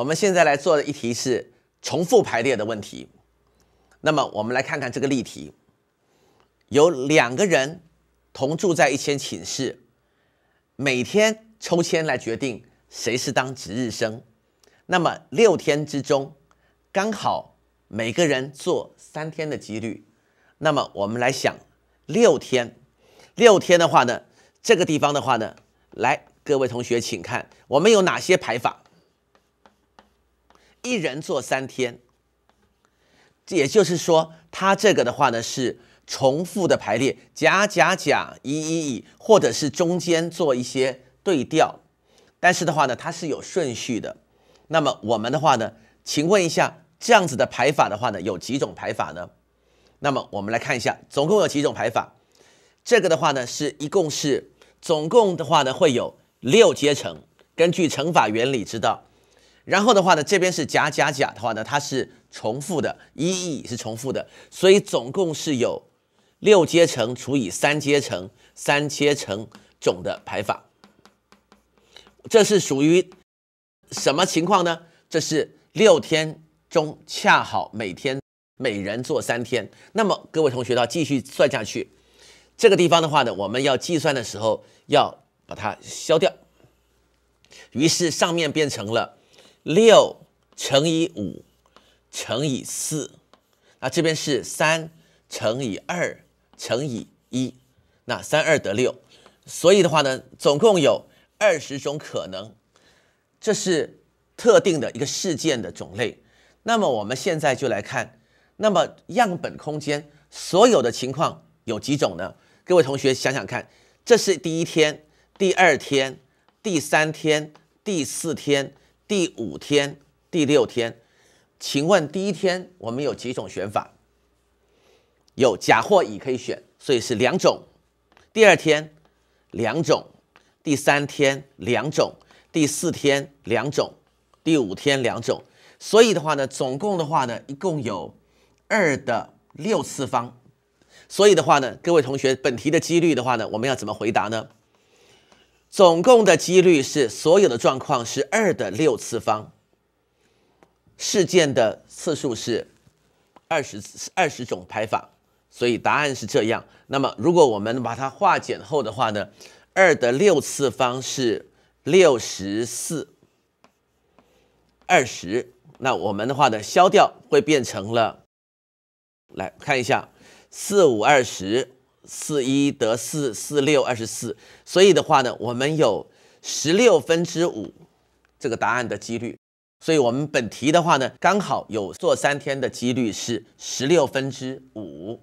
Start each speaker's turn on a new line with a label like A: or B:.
A: 我们现在来做的一题是重复排列的问题。那么，我们来看看这个例题：有两个人同住在一间寝室，每天抽签来决定谁是当值日生。那么，六天之中刚好每个人做三天的几率。那么，我们来想六天，六天的话呢，这个地方的话呢，来，各位同学，请看我们有哪些排法。一人做三天，也就是说，他这个的话呢是重复的排列，甲甲甲，乙乙乙，或者是中间做一些对调，但是的话呢，它是有顺序的。那么我们的话呢，请问一下，这样子的排法的话呢，有几种排法呢？那么我们来看一下，总共有几种排法？这个的话呢，是一共是总共的话呢，会有六阶乘，根据乘法原理知道。然后的话呢，这边是甲甲甲的话呢，它是重复的，一乙是重复的，所以总共是有六阶乘除以三阶乘三阶乘总的排法。这是属于什么情况呢？这是六天中恰好每天每人做三天。那么各位同学要继续算下去，这个地方的话呢，我们要计算的时候要把它消掉，于是上面变成了。六乘以五乘以四，那这边是三乘以二乘以一，那三二得六，所以的话呢，总共有二十种可能。这是特定的一个事件的种类。那么我们现在就来看，那么样本空间所有的情况有几种呢？各位同学想想看，这是第一天、第二天、第三天、第四天。第五天、第六天，请问第一天我们有几种选法？有甲或乙可以选，所以是两种。第二天两种，第三天两种，第四天两种，第五天两种。所以的话呢，总共的话呢，一共有二的六次方。所以的话呢，各位同学，本题的几率的话呢，我们要怎么回答呢？总共的几率是所有的状况是二的六次方，事件的次数是二十二十种排法，所以答案是这样。那么如果我们把它化简后的话呢，二的六次方是六十四，二十，那我们的话呢消掉会变成了，来看一下四五二十。四一得四，四六二十四，所以的话呢，我们有十六分之五这个答案的几率，所以我们本题的话呢，刚好有做三天的几率是十六分之五。